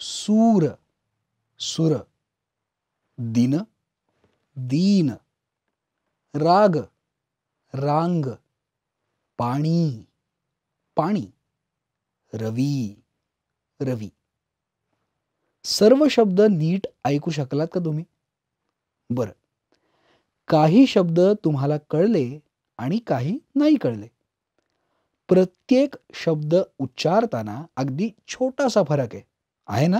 सूर सुर दिन दीन राग रांग पाणी पाणी रवी रवी सर्व शब्द नीट ऐकू शकलात का तुम्ही बर, काही शब्द तुम्हाला कळले आणि काही नाही कळले प्रत्येक शब्द उच्चारताना अगदी छोटासा फरक आहे आहे ना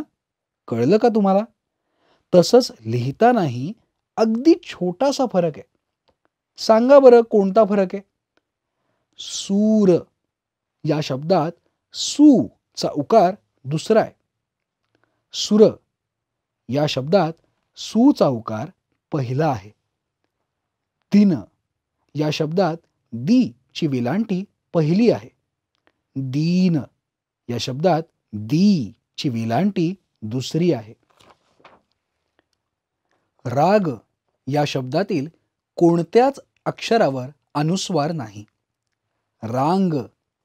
कळलं का तुम्हाला तसंच लिहितानाही अगदी छोटासा फरक आहे सांगा बरं कोणता फरक आहे सूर या शब्दात सु चा उकार दुसरा आहे सुर या शब्दात चा उकार पहिला आहे दिन या शब्दात दी ची विलांटी पहिली आहे दीन या शब्दात दी ची वेलांटी दुसरी आहे राग या शब्दातील कोणत्याच अक्षरावर अनुस्वार नाही रांग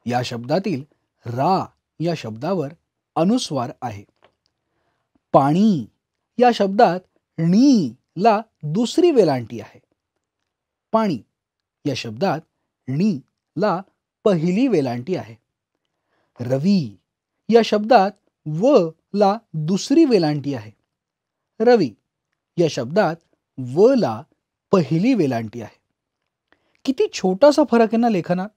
या शब्दातील रा या शब्दावर अनुस्वार आहे पाणी या शब्दात णी ला दुसरी वेलांटी आहे पाणी या शब्दात णी ला पहिली वेलांटी आहे रवी या शब्दात व ला दुसरी वेलांटी आहे रवी या शब्दात व ला पहिली वेलांटी आहे किती छोटासा फरक आहे ना लेखनात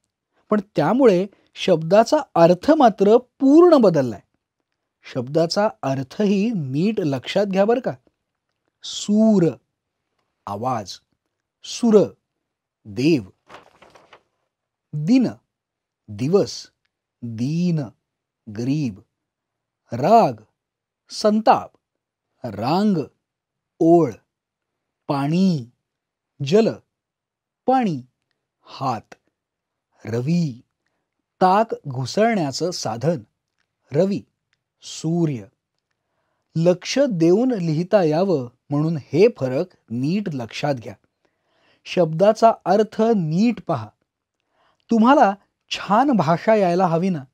पण त्यामुळे शब्दाचा अर्थ मात्र पूर्ण बदललाय शब्दाचा अर्थही नीट लक्षात घ्या बरं का सूर आवाज सुर देव दिन दिवस दीन गरीब राग संताप रांग ओळ पाणी जल पाणी हात रवी ताक घुसळण्याचं साधन रवी सूर्य लक्ष देऊन लिहिता यावं म्हणून हे फरक नीट लक्षात घ्या शब्दाचा अर्थ नीट पहा तुम्हाला छान भाषा यायला हवी ना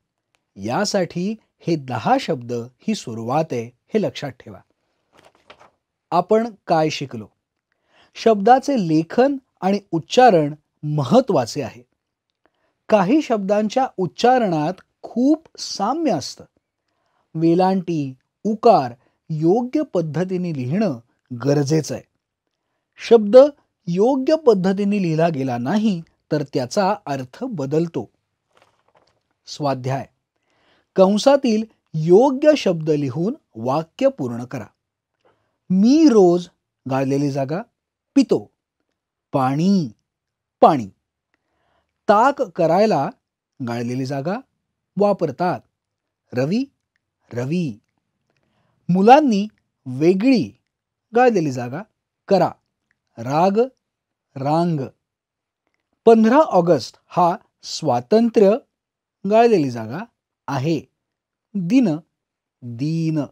यासाठी हे दहा शब्द ही सुरुवात आहे हे लक्षात ठेवा आपण काय शिकलो शब्दाचे लेखन आणि उच्चारण महत्वाचे आहे काही शब्दांच्या उच्चारणात खूप साम्य असतं वेलांटी उकार योग्य पद्धतीने लिहिणं गरजेचं आहे शब्द योग्य पद्धतीने लिहिला गेला नाही तर त्याचा अर्थ बदलतो स्वाध्याय कंसातील योग्य शब्द लिहून वाक्य पूर्ण करा मी रोज गाळलेली जागा पितो पाणी पाणी ताक करायला गाळलेली जागा वापरतात रवी रवी मुलांनी वेगळी गाळलेली जागा करा राग रांग पंधरा ऑगस्ट हा स्वातंत्र्य गाळलेली जागा आहे दिन दीन